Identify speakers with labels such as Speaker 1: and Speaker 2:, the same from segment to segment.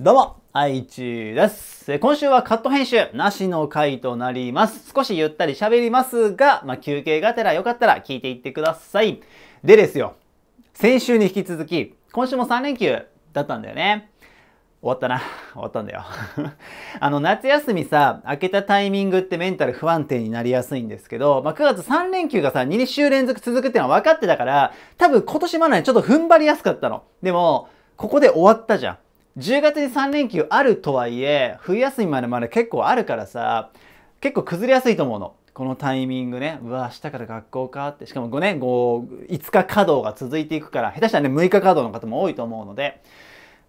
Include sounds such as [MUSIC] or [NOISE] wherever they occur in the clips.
Speaker 1: どうも、愛知です。今週はカット編集なしの回となります。少しゆったり喋りますが、まあ、休憩がてらよかったら聞いていってください。でですよ、先週に引き続き、今週も3連休だったんだよね。終わったな。終わったんだよ。[LAUGHS] あの、夏休みさ、明けたタイミングってメンタル不安定になりやすいんですけど、まあ、9月3連休がさ、2週連続続くってのは分かってたから、多分今年まだちょっと踏ん張りやすかったの。でも、ここで終わったじゃん。10月に3連休あるとはいえ、冬休みまでまで結構あるからさ、結構崩れやすいと思うの。このタイミングね。うわ、明日から学校かって。しかも5年、5、5日稼働が続いていくから、下手したらね、6日稼働の方も多いと思うので、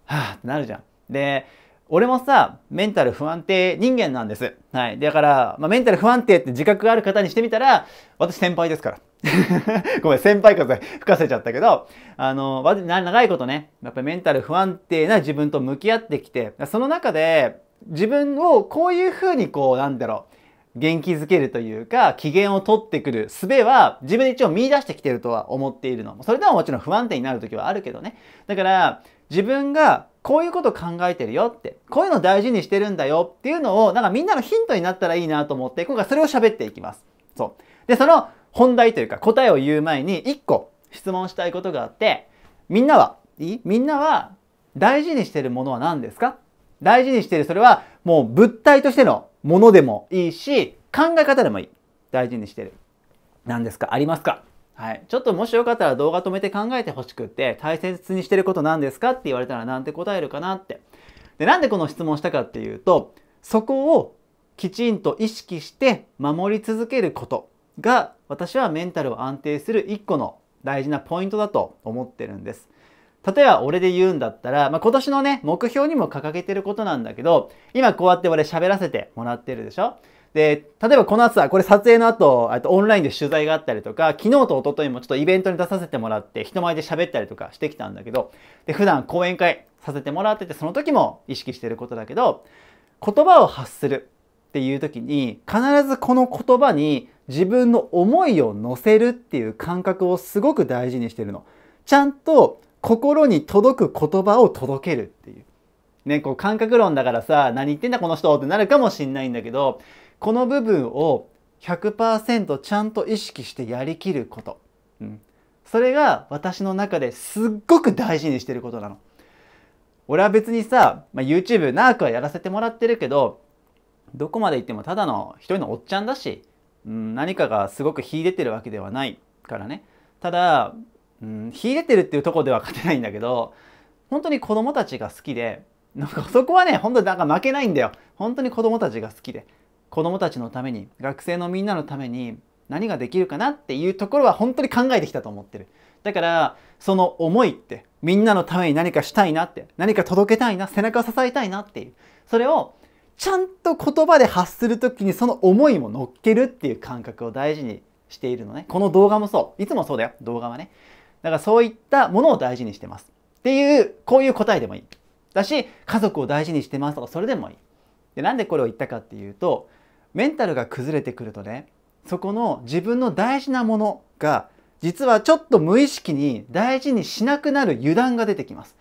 Speaker 1: はぁってなるじゃん。で、俺もさ、メンタル不安定人間なんです。はい。だから、まあ、メンタル不安定って自覚がある方にしてみたら、私先輩ですから。[LAUGHS] ごめん、先輩風吹かせちゃったけど、あの、長いことね、やっぱりメンタル不安定な自分と向き合ってきて、その中で自分をこういうふうにこう、なんだろう、元気づけるというか、機嫌を取ってくる術は自分で一応見出してきてるとは思っているの。それでももちろん不安定になる時はあるけどね。だから、自分がこういうこと考えてるよって、こういうの大事にしてるんだよっていうのを、なんかみんなのヒントになったらいいなと思って、今回それを喋っていきます。そう。で、その本題というか答えを言う前に1個質問したいことがあってみんなはいいみんなは大事にしてるものは何ですか大事にしてるそれはもう物体としてのものでもいいし考え方でもいい大事にしてる何ですかありますかはい。ちょっともしよかったら動画止めて考えてほしくって、大切にしてること何ですかって言われたらなんて答えるかなって。で、なんでこの質問したかっていうと、そこをきちんと意識して守り続けることが私はメンタルを安定する一個の大事なポイントだと思ってるんです。例えば俺で言うんだったら、まあ、今年のね、目標にも掲げてることなんだけど、今こうやって俺喋らせてもらってるでしょで、例えばこの後は、これ撮影の後、あとオンラインで取材があったりとか、昨日と一昨日もちょっとイベントに出させてもらって、人前で喋ったりとかしてきたんだけど、で、普段講演会させてもらってて、その時も意識してることだけど、言葉を発するっていう時に、必ずこの言葉に自分の思いを乗せるっていう感覚をすごく大事にしてるの。ちゃんと心に届く言葉を届けるっていう。ね、こう感覚論だからさ、何言ってんだこの人ってなるかもしんないんだけど、この部分を100%ちゃんと意識してやりきること。うん。それが私の中ですっごく大事にしてることなの。俺は別にさ、まあ、YouTube 長くはやらせてもらってるけど、どこまで行ってもただの一人のおっちゃんだし、うん、何かがすごく秀でてるわけではないからねただ、うん、秀でてるっていうとこでは勝てないんだけど本当に子供たちが好きでなんかそこはね本当になんか負けないんだよ本当に子供たちが好きで子供たちのために学生のみんなのために何ができるかなっていうところは本当に考えてきたと思ってるだからその思いってみんなのために何かしたいなって何か届けたいな背中を支えたいなっていうそれをちゃんと言葉で発する時にその思いも乗っけるっていう感覚を大事にしているのね。この動画もそう。いつもそうだよ、動画はね。だからそういったものを大事にしてます。っていう、こういう答えでもいい。だし、家族を大事にしてますとか、それでもいい。で、なんでこれを言ったかっていうと、メンタルが崩れてくるとね、そこの自分の大事なものが、実はちょっと無意識に大事にしなくなる油断が出てきます。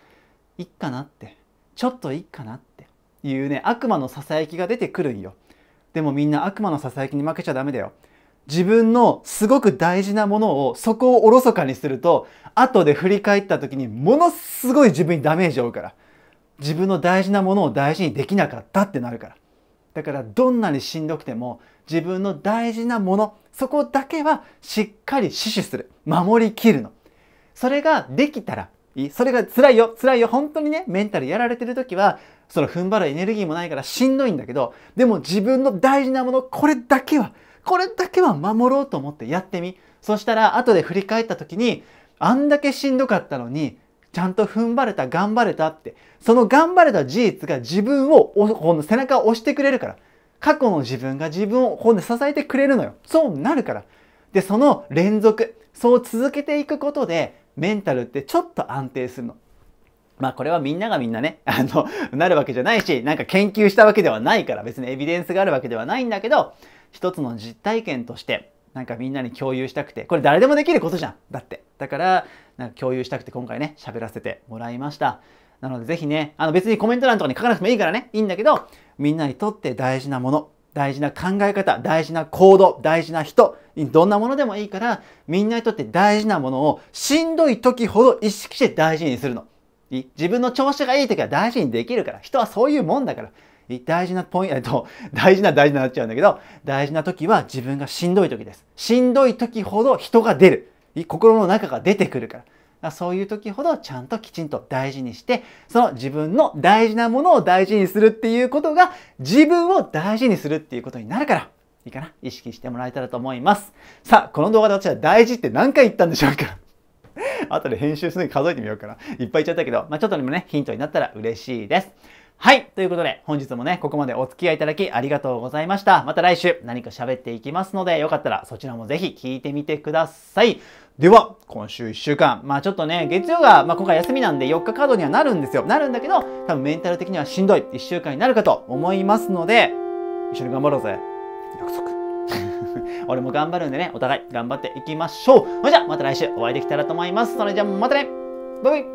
Speaker 1: いっかなって。ちょっといっかなって。いうね悪魔のささやきが出てくるんよでもみんな悪魔のささやきに負けちゃダメだよ自分のすごく大事なものをそこをおろそかにすると後で振り返った時にものすごい自分にダメージを負うから自分の大事なものを大事にできなかったってなるからだからどんなにしんどくても自分の大事なものそこだけはしっかり死守する守りきるのそれができたらそれが辛いよ、辛いよ、本当にね、メンタルやられてる時は、その踏ん張るエネルギーもないからしんどいんだけど、でも自分の大事なもの、これだけは、これだけは守ろうと思ってやってみ。そしたら、後で振り返った時に、あんだけしんどかったのに、ちゃんと踏ん張れた、頑張れたって、その頑張れた事実が自分を、この背中を押してくれるから。過去の自分が自分をこので支えてくれるのよ。そうなるから。で、その連続、そう続けていくことで、メンタルってちょっと安定するの。まあこれはみんながみんなね、[LAUGHS] あの、なるわけじゃないし、なんか研究したわけではないから、別にエビデンスがあるわけではないんだけど、一つの実体験として、なんかみんなに共有したくて、これ誰でもできることじゃん。だって。だから、なんか共有したくて今回ね、喋らせてもらいました。なのでぜひね、あの別にコメント欄とかに書かなくてもいいからね、いいんだけど、みんなにとって大事なもの、大事な考え方、大事な行動、大事な人、どんなものでもいいから、みんなにとって大事なものをしんどい時ほど意識して大事にするの。自分の調子がいい時は大事にできるから。人はそういうもんだから。大事なポイント、えっと、大事な大事になっちゃうんだけど、大事な時は自分がしんどい時です。しんどい時ほど人が出る。心の中が出てくるから。そういう時ほどちゃんときちんと大事にして、その自分の大事なものを大事にするっていうことが、自分を大事にするっていうことになるから、いいかな意識してもらえたらと思います。さあ、この動画で私は大事って何回言ったんでしょうか [LAUGHS] 後で編集するのに数えてみようかな。いっぱい言っちゃったけど、まあ、ちょっとでもね、ヒントになったら嬉しいです。はい。ということで、本日もね、ここまでお付き合いいただきありがとうございました。また来週何か喋っていきますので、よかったらそちらもぜひ聞いてみてください。では、今週1週間。まあちょっとね、月曜が、まあ今回休みなんで4日カードにはなるんですよ。なるんだけど、多分メンタル的にはしんどい1週間になるかと思いますので、一緒に頑張ろうぜ。約束。[LAUGHS] 俺も頑張るんでね、お互い頑張っていきましょう。それじゃあ、また来週お会いできたらと思います。それじゃあ、またねバイバイ